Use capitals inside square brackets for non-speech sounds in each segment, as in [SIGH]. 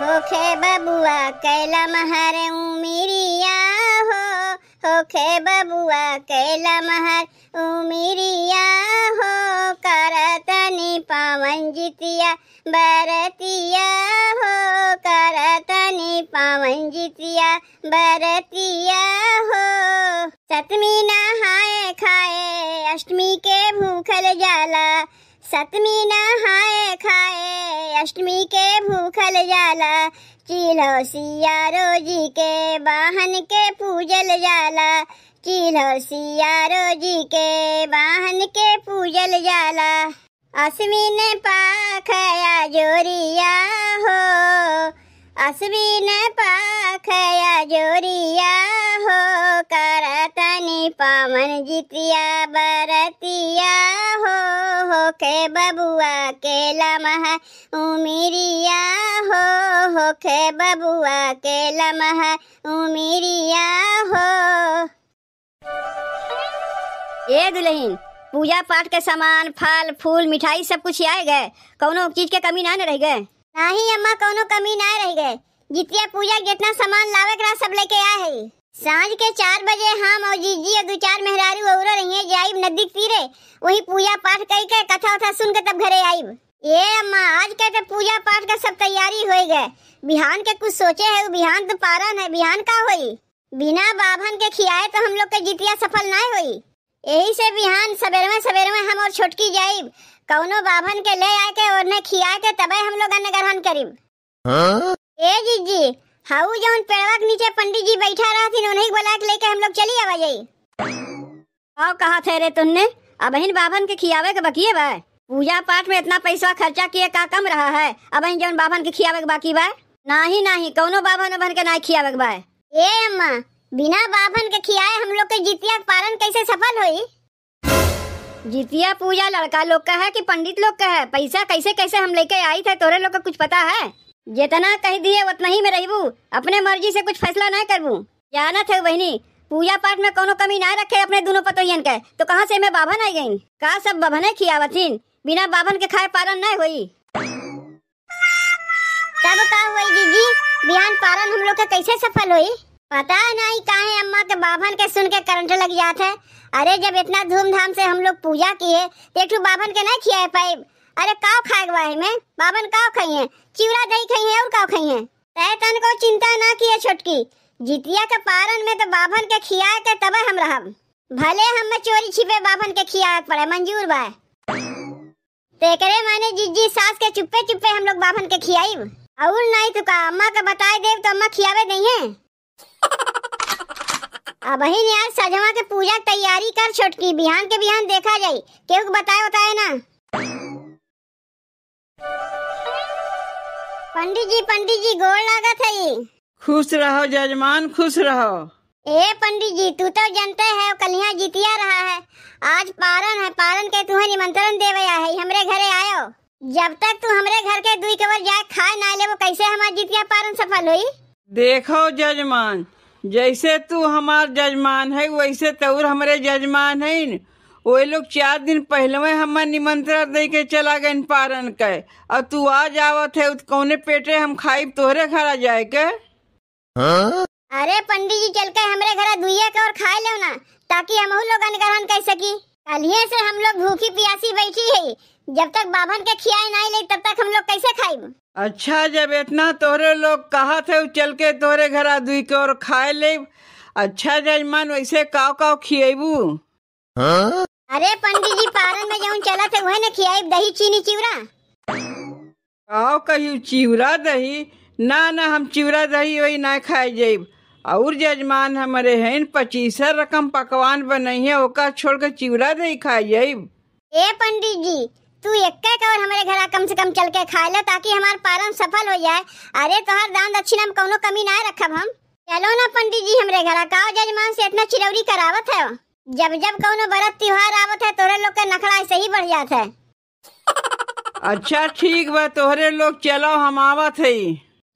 होखे बबुआ कैला महारे उमिरिया हो होखे बबुआ कैला महर उमिरिया हो करतनी पावन जितिया बरतिया हो करतनी पावन जितिया बरतिया हो सतमी नहाए खाए अष्टमी के भूखल जाला सतमी नहाए खाए अष्टमी के भूखल जाला चीलो सियारो जी के बाहन के पूजल जाला चीलो सियारो जी के बाहन के पूजल जाला अश्वी ने पाखया जोरिया हो अश्वी ने पाखया जोरिया हो करतनी पावन जितिया बरतिया होखे बबुआ के लमह उमिरिया हो होखे बबुआ के लमह उमिरिया हो ए दुल्हीन पूजा पाठ के सामान फल फूल मिठाई सब कुछ आए गए कौनो चीज के कमी ना रह गए नहीं अम्मा कौनो कमी ना रह गए जितिया पूजा जितना सामान लावे सब लेके आए सांझ के चार बजे हम और जीजी और दो चार मेहरारू और रही है जाइब नदी पीरे वही पूजा पाठ कर के कथा उथा सुन के तब घरे आई ये अम्मा आज के तो पूजा पाठ का सब तैयारी हो गए बिहान के कुछ सोचे है बिहान तो पारन है बिहान का होई बिना बाभन के खियाए तो हम लोग के जीतिया सफल ना हुई यही से बिहान में सवेरवा में हम और छोटकी जाइब कौनो बाभन के ले आके और ने खिया के तो तबे हम लोग अन्न ग्रहण करीब हाँ? ए जी जी हाउ जौन पेड़वा के नीचे पंडित जी बैठा रहा थी उन्हीं बुला के लेके हम लोग चली आवा जाई और कहा थे रे तुमने अब इन बाबन के खियावे के बकिए बा पूजा पाठ में इतना पैसा खर्चा किए का कम रहा है अब इन जौन बाबन के खियावे के बाकी बा नाही नाही कोनो बाभन बन के ना खियावे के बा ए अम्मा बिना बाभन के खियाए हम लोग के जितिया पालन कैसे सफल हुई जितिया पूजा लड़का लोग का है कि पंडित लोग का है पैसा कैसे कैसे हम लेके आई थे तोरे लोग का कुछ पता है जितना कह दिए उतना ही मैं रहू अपने मर्जी से कुछ फैसला ना करबू जाना थे बहनी पूजा पाठ में कोनो कमी ना रखे अपने दोनों पतोहियन के तो कहाँ से मैं बाभन आई गयी कहा सब बाभन खिया बिना बाभन के खाए पारण नहीं हुई तब का हुई दीदी बिहान पारण हम लोग के कैसे सफल हुई पता नहीं काहे अम्मा के बाभन के सुन के करंट लग जाते अरे जब इतना धूमधाम से हम लोग पूजा किए तो एक बाभन के नहीं खिया पाए अरे काव खाए हुआ में बाबन काव खाई है चिवड़ा दही खाई है और काव खाई है तय तन को चिंता ना किए छोटकी जितिया के पारन में तो बाभन के खिया के तब हम रह भले हम में चोरी छिपे बाभन के खिया पड़े मंजूर बा तेकरे माने जिज्जी सास के चुप्पे चुप्पे हम लोग बाभन के खियाई और नहीं तो का अम्मा के बताए देव तो अम्मा खियावे नहीं है अब ही यार सजवा के पूजा तैयारी कर छोटकी बिहान के बिहान देखा जाये क्यों बताए बताए ना पंडित जी पंडित जी गोल लागत है खुश रहो जजमान खुश रहो ए पंडित जी तू तो जनते है कलिया जीतिया रहा है आज पारन है पारन के तुम्हें निमंत्रण दे गया है हमारे घरे आयो जब तक तू हमारे घर के दुई कवर जाए खाए ना ले वो कैसे हमारे जीतिया पारन सफल हुई देखो जजमान जैसे तू हमार जजमान है वैसे तौर हमारे जजमान है वो लोग चार दिन पहले हम निमंत्रण दे के चला गए पारण के और तू आ जावत है कौने पेटे हम खाई तोहरे घर आ जाए के हाँ? अरे पंडित जी चल के हमरे घर दुईया के और खाए लो ना ताकि हम लोग अनुग्रहण कर सकी कलिए से हम लोग भूखी प्यासी बैठी है जब तक बाभन के खियाए नहीं ले तब तक हम लोग कैसे खाइब अच्छा जब इतना तोहरे लोग कहा थे चल के तोहरे घरा दुई के और खाए ले अच्छा जजमान वैसे काव काव खियेबू हाँ? अरे पंडित जी पारन में जौन चला थे वही ने खियाई दही चीनी चिवरा आओ कहियो चिवरा दही ना ना हम चिवरा दही वही ना खाए जाइब और जजमान हमारे हैं पच्चीसा रकम पकवान बनई है ओका छोड़ चिवरा दही खाए जाइब ए पंडित जी तू एक कर हमारे घर कम से कम चल के खा लो ताकि हमारा पारन सफल हो जाए अरे तुम्हारे दान दक्षिणा में कोनो कमी ना रखब हम चलो ना पंडित जी हमारे घर का जजमान से इतना चिरौरी करावत है जब जब कौन बड़ा त्योहार आवत है तोरे लोग के नखड़ा ऐसे ही बढ़ जाता है अच्छा ठीक बा तोहरे लोग चलो हम आवत है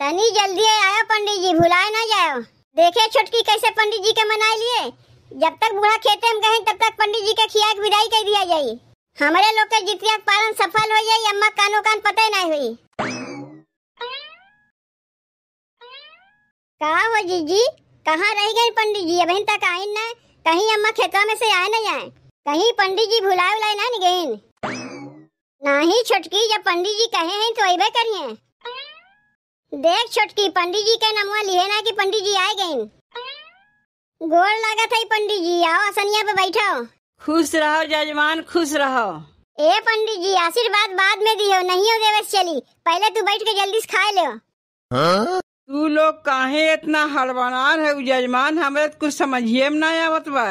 तनी जल्दी आयो पंडित जी भुलाए ना जाओ देखे छुटकी कैसे पंडित जी के मना लिए जब तक बूढ़ा खेते हम कहें तब तक पंडित जी के खिया के विदाई कर दिया जाये हमारे लोग के जितिया पालन सफल हो जाये अम्मा कानो कान पता ही नहीं हुई कहा वो जीजी कहाँ रह गए पंडित जी अभी तक आई नहीं कहीं अम्मा खेतवा में से आए नहीं आए कहीं पंडित जी भुलाए उलाए ना ना ही छोटकी जब पंडित जी कहे हैं तो ऐबे करिए देख छोटकी पंडित जी के नमुआ लिए ना कि पंडित जी आए गईन गोड़ लगा था पंडित जी आओ असनिया पे बैठो खुश रहो जजमान खुश रहो ए पंडित जी आशीर्वाद बाद में दियो नहीं हो देवस चली पहले तू बैठ के जल्दी से खा लो हाँ? तू लोग काहे इतना हड़बड़ान है जजमान हमारे तो कुछ समझिए में ना आवत बा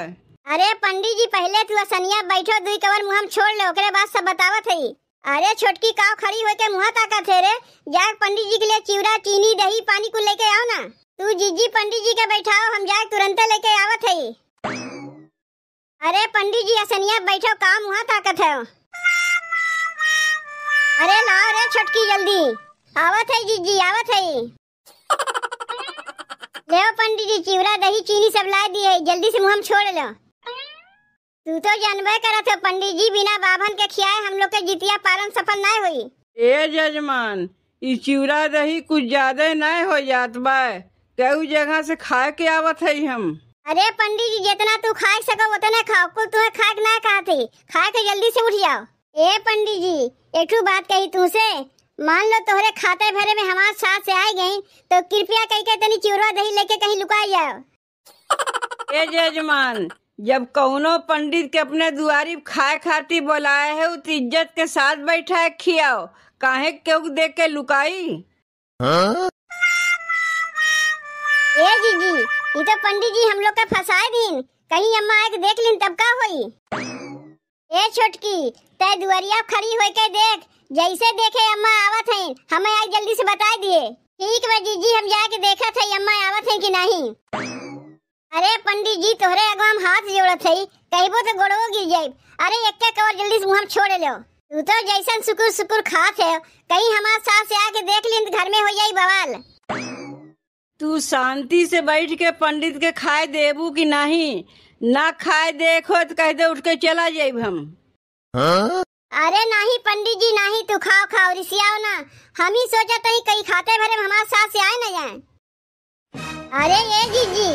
अरे पंडित जी पहले तू असनिया बैठो दुई कवर मुहम छोड़ ले ओकरे बाद सब बतावत है अरे छोटकी काव खड़ी होके मुँह ताकत है रे जा पंडित जी के लिए चिवड़ा चीनी दही पानी को लेके आओ ना तू जीजी पंडित जी के बैठाओ हम जाए तुरंत लेके आवत है अरे पंडित जी असनिया बैठो काम वहाँ ताकत है अरे ला रे छोटकी जल्दी आवत है जीजी आवत है ले पंडित जी चिवड़ा दही चीनी सब ला दिए जल्दी से मुँह छोड़ लो तू तो जानबे करत हो पंडित जी बिना बाभन के खियाए हम लोग के जितिया पालन सफल नहीं हुई ए जजमान ई चिवड़ा दही कुछ ज्यादा नहीं हो जात बाय कई जगह से खाए के आवत है हम अरे पंडित जी जितना तू खा सको उतना खाओ कुल तुम्हें खाए ना कहा थी खा के जल्दी से उठ जाओ ए पंडित जी एक बात कही तुमसे मान लो तोहरे खाते भरे में हमार साथ से आई गई तो कृपया कह के तनी चूरा दही लेके कहीं लुकाई जाओ ए जजमान जब कौनो पंडित के अपने दुआरी खाए खाती बुलाए है उस इज्जत के साथ बैठा है खियाओ काहे क्यों देख के लुकाई हाँ? ए जीजी ये तो पंडित जी हम लोग का फसाए दिन कहीं अम्मा आके देख लिन तब का होई ए छोटकी तय दुआरिया खड़ी हो के देख जैसे देखे अम्मा आवत है हमें आज जल्दी से बता दिए ठीक बा जीजी हम जाके देखा थे अम्मा आवत है कि नहीं अरे पंडित जी तोहरे अगो हम हाथ जोड़त है कहबो तो गोड़ो गिर जाए अरे एक कवर जल्दी से हम छोड़ लो तू तो जैसन सुकुर सुकुर खात है कहीं हमारे साथ से आके देख ली तो घर में हो जाई बवाल तू शांति से बैठ के पंडित के खाए देबू कि नहीं ना खाए देखो तो कह दे उठ के चला जाये हम हाँ? अरे नहीं पंडित जी नहीं तू खाओ खाओ रिसियाओ ना हम ही सोचा तो कहीं खाते भरे हमारे साथ से आए ना जाए अरे ये जी जी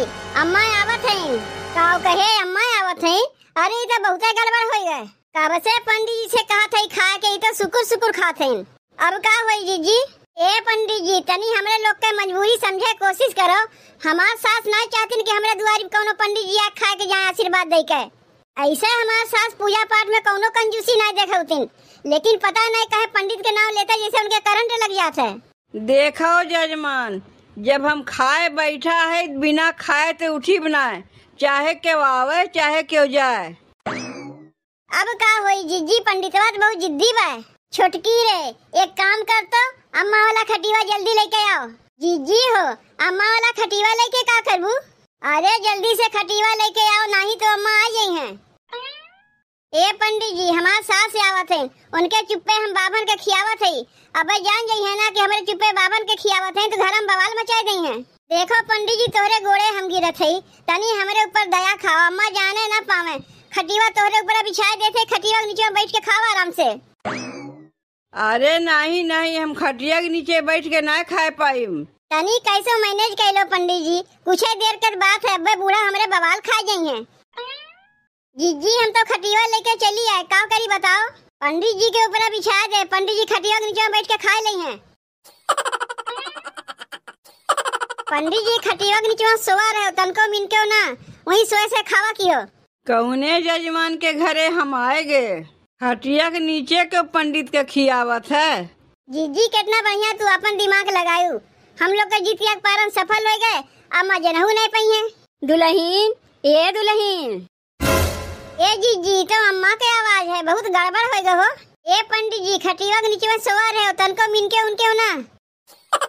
अम्मा आवत हैं काव कहे अम्मा आवत हैं अरे इधर तो बहुत गड़बड़ हो गए कब से पंडित जी से कहा था खा के ये तो सुकुर सुकुर खाते हैं अब का हुई जी जी ए पंडित जी तनी हमरे लोग के मजबूरी समझे कोशिश करो हमारे सास ना चाहते कि हमरा दुआरी कोनो पंडित जी आ खा के जाए आशीर्वाद दे के ऐसे हमारे सास पूजा पाठ में कौनो कंजूसी ना देखे उतिन लेकिन पता नहीं कहे पंडित के नाम लेता जैसे उनके करंट लग जाता है देखो जजमान जब हम खाए बैठा है बिना खाए तो उठी बनाए चाहे के आवे चाहे क्यों जाए अब का हुई जिज्जी पंडित तो बहुत जिद्दी बा छोटकी रे एक काम कर तो अम्मा वाला खटीवा जल्दी लेके आओ जीजी हो अम्मा वाला खटीवा लेके का करबू अरे जल्दी से खटीवा लेके आओ नहीं तो ए पंडित जी हमार सास आवत हैं उनके चुप्पे हम बाबन के खियावत हैं अब जान जाई है ना कि हमारे चुप्पे बाबन के खियावत हैं तो घर हम बवाल मचा गई हैं देखो पंडित जी तोरे गोड़े हम गिरत है तनी हमारे ऊपर दया खाओ अम्मा जाने ना पावे खटीवा तोरे ऊपर बिछा देते खटीवा के नीचे बैठ के खाओ आराम से अरे नहीं नहीं हम खटिया के नीचे बैठ के ना खाए पाई तनी कैसे मैनेज कर लो पंडित जी कुछ देर कर बात है अब बूढ़ा हमारे बवाल खा गई है जीजी हम तो खटिया लेके चली आए का करी बताओ पंडित जी के ऊपर बिछा दे पंडित जी खटिया के नीचे बैठ के खा ले हैं पंडित जी खटिया के नीचे सोवा रहे तनको मिन के ना वही सोए से खावा कियो कौने जजमान के घरे हम गए खटिया के नीचे के पंडित के खियावत है जी जी कितना बढ़िया तू अपन दिमाग लगायो हम लोग का जीतिया के सफल हो गए अब मजनहू नहीं पही है दुल्हीन ए दुल्हीन ए जी जी तो अम्मा के आवाज है बहुत गड़बड़ हो गयो ए पंडित जी खटिया के नीचे में सोवा रहे हो तनको मिनके उनके होना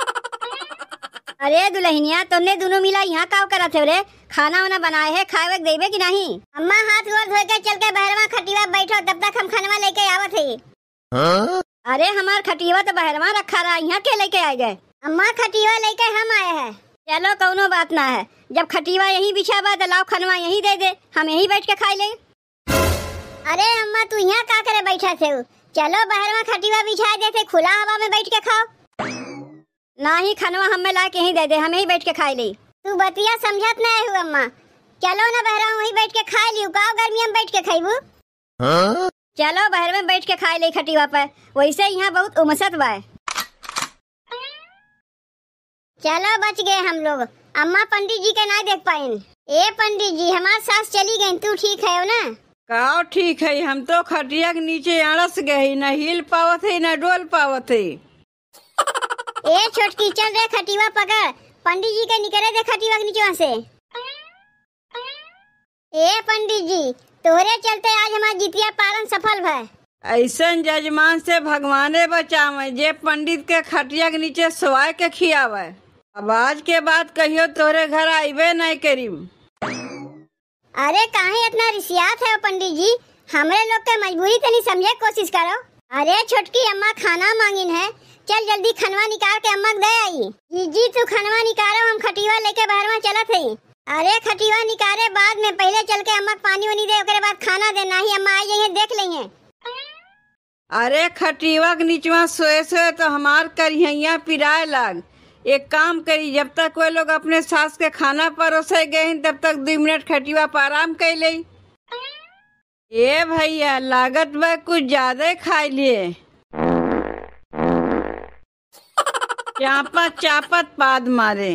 अरे दुल्हनिया तुमने दोनों मिला यहाँ का थे रे खाना वाना बनाए है खाए देवे की नहीं अम्मा हाथ वो धो के चल के बहरवा खटिया बैठो तब तक हम खाना लेके आवत है अरे हमार खटिया तो बहरवा रखा रहा यहाँ के लेके आए गए अम्मा खटिया लेके हम आए हैं चलो कौनो बात ना है जब खटिया यही बिछावा तो लाओ खनवा यही दे दे हम यही बैठ के खाई ले अरे अम्मा तू यहाँ का करे बैठा से चलो बाहर में खटिया बिछा दे देते खुला हवा में बैठ के खाओ ना ही खनवा हमें ला के ही दे दे हमें ही बैठ के खा ली तू बतिया समझत नहीं हुआ अम्मा चलो ना बहरा वही बैठ के खा लियो गाँव गर्मी में बैठ के खाइबू चलो बाहर में बैठ के खा ली खटिया पर वैसे यहाँ बहुत उमसत बा चलो बच गए हम लोग अम्मा पंडित जी के ना देख पाए ए पंडित जी हमारे सास चली गई तू ठीक है ना का ठीक है हम तो खटिया के नीचे अड़स गए न हिल पावत है न डोल पावत है [LAUGHS] ए छोटकी चल रे खटिया पकड़ पंडित जी के निकले दे खटिया के नीचे से ए पंडित जी तोरे चलते आज हमारा जितिया पालन सफल भय ऐसा जजमान से भगवाने बचावे जे पंडित के खटिया के नीचे सवाए के खियावे अब आज के बाद कहियो तोरे घर आईबे नहीं करीब अरे काहे इतना रिसियात है पंडित जी हमारे लोग के मजबूरी तो नहीं समझे कोशिश करो अरे छोटकी अम्मा खाना मांगिन है चल जल्दी खनवा निकाल के अम्मा दे आई जी जी तू खनवा निकालो हम खटीवा लेके बहरवा चला थे अरे खटीवा निकाले बाद में पहले चल के अम्मा पानी वानी दे ओकरे बाद खाना देना ही अम्मा आई जाएंगे देख लेंगे अरे खटीवा के नीचवा सोए सोए तो हमार करिया पिराए लाग एक काम करी जब तक वे लोग अपने सास के खाना परोसे गए तब तक दो मिनट खटिया पर आराम कर ले ए भैया लागत बा कुछ ज्यादा खा लिए चापत चापत पाद मारे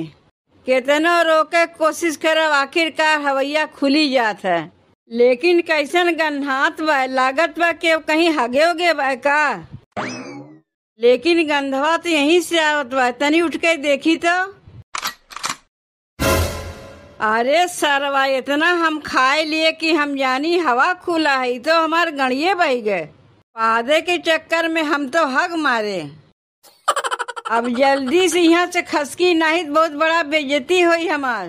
कितनो रोके कोशिश करब आखिरकार हवैया खुली जात है लेकिन कैसन गन्हात व लागत बा के कहीं हगे हो गए का लेकिन गंधवा तो यहीं से आवत बा तनी उठ के देखी तो अरे सरवा इतना हम खाए लिए कि हम जानी हवा खुला है तो हमारे गणिये बह गए पादे के चक्कर में हम तो हग मारे अब जल्दी से यहाँ से खसकी नहीं बहुत बड़ा बेजती हुई हमार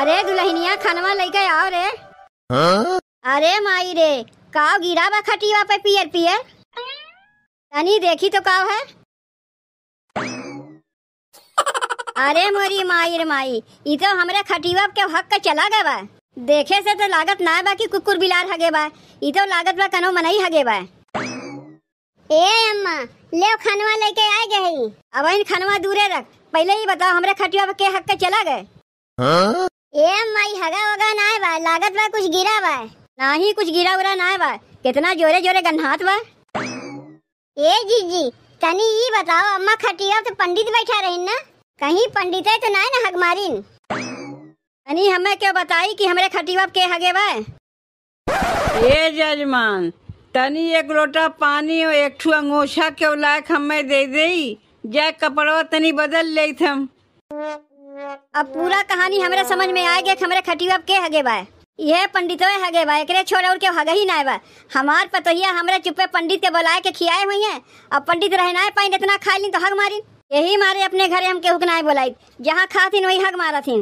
अरे दुल्हनिया खनवा लेके आओ रे हाँ? अरे माई रे का गिरा बा खटिया पे पियर पियर तनी देखी तो का है अरे मोरी माई माई ई तो हमारे खटीवा के हक का चला गए बा देखे से तो लागत ना बा की कुकुर बिलार हगे बा ई तो लागत बा कनो मनई हगे बा ए अम्मा ले खनवा लेके आ गई अब इन खनवा दूरे रख पहले ही बताओ हमारे खटिया के हक का चला गए हाँ? ए अम्मा ई हगा वगा ना बा लागत बा कुछ गिरा बा ना ही कुछ गिरा उरा ना बा कितना जोरे जोरे गन्हात बा ए जीजी तनी ई बताओ अम्मा खटिया तो पंडित बैठा रही ना कहीं पंडित तो है तो नहीं ना हग मारिन तनी हमें क्या बताई कि हमारे खटिया के हगे बा ए जजमान तनी एक लोटा पानी और एक ठू अंगोछा के लायक हमें दे देई जय कपड़वा तनी बदल ले थम अब पूरा कहानी हमारे समझ में आ गया हमारे खटिया के हगे बा ये पंडित हगे बा एक छोड़ और के हगे ही ना बा हमार पतोहिया हमारे चुपे पंडित के बुलाए के खियाए हुई हैं अब पंडित रह ना पाई इतना खा ली तो हग मारी यही मारे अपने घरे हम के हुक ना बुलाई जहाँ खातिन वही हग मारा थी